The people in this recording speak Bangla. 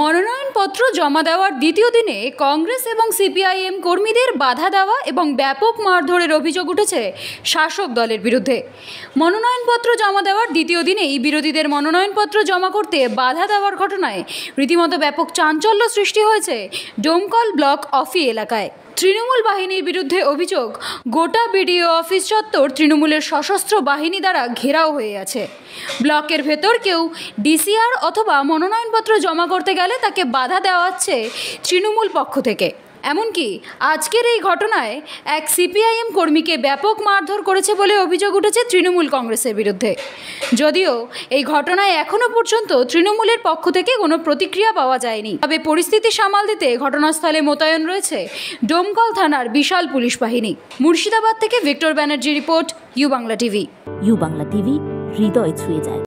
মনোনয়নপত্র জমা দেওয়ার দ্বিতীয় দিনে কংগ্রেস এবং সিপিআইএম কর্মীদের বাধা দেওয়া এবং ব্যাপক মারধরের অভিযোগ উঠেছে শাসক দলের বিরুদ্ধে মনোনয়নপত্র জমা দেওয়ার দ্বিতীয় দিনেই বিরোধীদের মনোনয়নপত্র জমা করতে বাধা দেওয়ার ঘটনায় রীতিমতো ব্যাপক চাঞ্চল্য সৃষ্টি হয়েছে ডোমকল ব্লক অফি এলাকায় তৃণমূল বাহিনীর বিরুদ্ধে অভিযোগ গোটা বিডিও অফিস চত্বর তৃণমূলের সশস্ত্র বাহিনী দ্বারা ঘেরাও হয়ে আছে ব্লকের ভেতর কেউ ডিসিআর অথবা মনোনয়নপত্র জমা করতে গেলে তাকে বাধা দেওয়া হচ্ছে তৃণমূল পক্ষ থেকে এমনকি আজকের এই ঘটনায় এক সিপিআইএম কর্মীকে ব্যাপক মারধর করেছে বলে অভিযোগ উঠেছে তৃণমূল কংগ্রেসের বিরুদ্ধে যদিও এই ঘটনায় এখনও পর্যন্ত তৃণমূলের পক্ষ থেকে কোনো প্রতিক্রিয়া পাওয়া যায়নি তবে পরিস্থিতি সামাল দিতে ঘটনাস্থলে মোতায়েন রয়েছে ডোমকল থানার বিশাল পুলিশ বাহিনী মুর্শিদাবাদ থেকে Victor Banerjee report U Bangla TV U Bangla TV হৃদয় ছুঁয়ে যায়